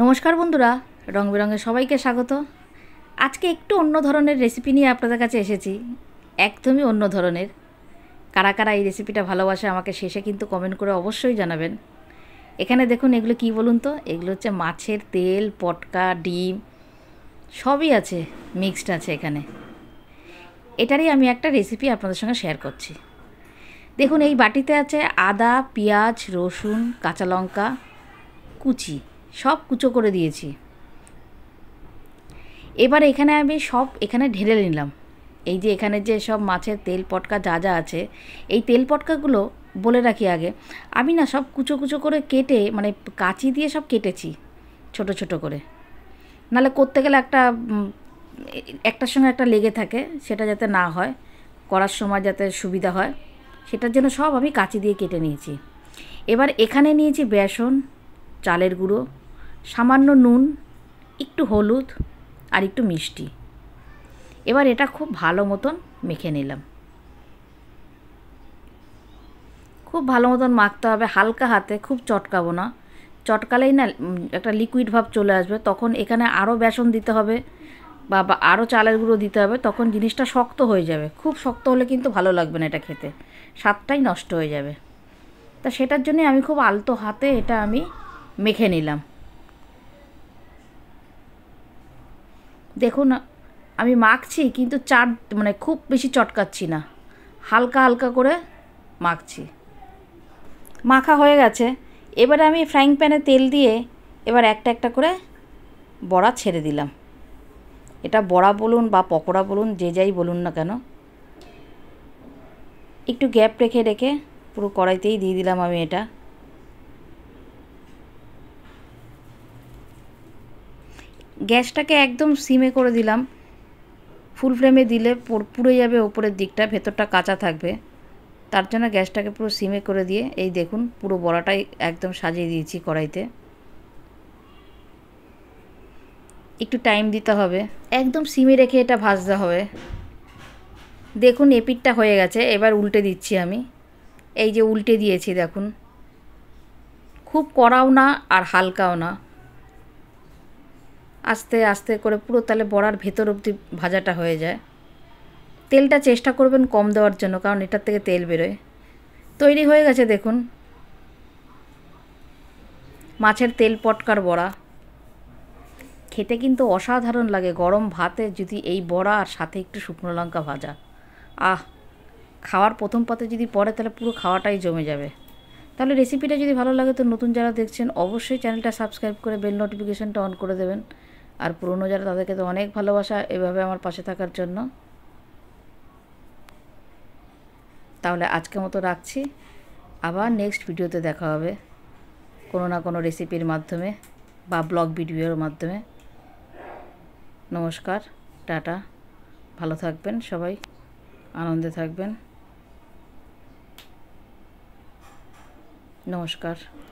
নমস্কার বন্ধুরা রং বেরঙে সবাইকে স্বাগত আজকে একটু অন্য ধরনের রেসিপি নিয়ে আপনাদের কাছে এসেছি একদমই অন্য ধরনের কারা কারা এই রেসিপিটা ভালোবাসে আমাকে শেষে কিন্তু কমেন্ট করে অবশ্যই জানাবেন এখানে দেখুন এগুলো কি বলুন তো এগুলো হচ্ছে মাছের তেল পটকা ডিম সবই আছে মিক্সড আছে এখানে এটারই আমি একটা রেসিপি আপনাদের সঙ্গে শেয়ার করছি দেখুন এই বাটিতে আছে আদা পেঁয়াজ রসুন কাঁচা লঙ্কা কুচি সব কুচো করে দিয়েছি এবার এখানে আমি সব এখানে ঢেলে নিলাম এই যে এখানে যে সব মাছের তেল পটকা যা যা আছে এই তেল পটকাগুলো বলে রাখি আগে আমি না সব কুচো কুচো করে কেটে মানে কাঁচি দিয়ে সব কেটেছি ছোট ছোট করে নাহলে করতে গেলে একটা একটার সঙ্গে একটা লেগে থাকে সেটা যাতে না হয় করার সময় যাতে সুবিধা হয় সেটার জন্য সব আমি কাঁচি দিয়ে কেটে নিয়েছি এবার এখানে নিয়েছি বেসন চালের গুঁড়ো সামান্য নুন একটু হলুদ আর একটু মিষ্টি এবার এটা খুব ভালো মতন মেখে নিলাম খুব ভালো মতন মাখতে হবে হালকা হাতে খুব চটকাবো না চটকালেই না একটা লিকুইড ভাব চলে আসবে তখন এখানে আরও বেসন দিতে হবে বা আরও চালের গুঁড়ো দিতে হবে তখন জিনিসটা শক্ত হয়ে যাবে খুব শক্ত হলে কিন্তু ভালো লাগবে না এটা খেতে স্বাদটাই নষ্ট হয়ে যাবে তা সেটার জন্যে আমি খুব আলতো হাতে এটা আমি মেখে নিলাম দেখুন আমি মাখছি কিন্তু চার মানে খুব বেশি চটকাচ্ছি না হালকা হালকা করে মাখছি মাখা হয়ে গেছে এবারে আমি ফ্রাইং প্যানে তেল দিয়ে এবার একটা একটা করে বড়া ছেড়ে দিলাম এটা বড়া বলুন বা পকোড়া বলুন যে যাই বলুন না কেন একটু গ্যাপ রেখে রেখে পুরো কড়াইতেই দিয়ে দিলাম আমি এটা গ্যাসটাকে একদম সিমে করে দিলাম ফুল ফ্লেমে দিলে পুড়ে যাবে ওপরের দিকটা ভেতরটা কাঁচা থাকবে তার জন্য গ্যাসটাকে পুরো সিমে করে দিয়ে এই দেখুন পুরো বড়াটাই একদম সাজিয়ে দিয়েছি কড়াইতে একটু টাইম দিতে হবে একদম সিমে রেখে এটা ভাজতে হবে দেখুন এপিটটা হয়ে গেছে এবার উল্টে দিচ্ছি আমি এই যে উল্টে দিয়েছি দেখুন খুব কড়াও না আর হালকাও না আস্তে আস্তে করে পুরো তাহলে বড়ার ভেতর অবধি ভাজাটা হয়ে যায় তেলটা চেষ্টা করবেন কম দেওয়ার জন্য কারণ এটার থেকে তেল বেরোয় তৈরি হয়ে গেছে দেখুন মাছের তেল পটকার বড়া খেতে কিন্তু অসাধারণ লাগে গরম ভাতে যদি এই বড়া আর সাথে একটু শুকনো লঙ্কা ভাজা আহ খাওয়ার প্রথম পাতে যদি পড়ে তাহলে পুরো খাওয়াটাই জমে যাবে তাহলে রেসিপিটা যদি ভালো লাগে তো নতুন যারা দেখছেন অবশ্যই চ্যানেলটা সাবস্ক্রাইব করে বেল নোটিফিকেশানটা অন করে দেবেন আর পুরনো যারা তাদেরকে তো অনেক ভালোবাসা এভাবে আমার পাশে থাকার জন্য তাহলে আজকে মতো রাখছি আবার নেক্সট ভিডিওতে দেখা হবে কোনো না কোনো রেসিপির মাধ্যমে বা ব্লগ ভিডিওর মাধ্যমে নমস্কার টাটা ভালো থাকবেন সবাই আনন্দে থাকবেন নমস্কার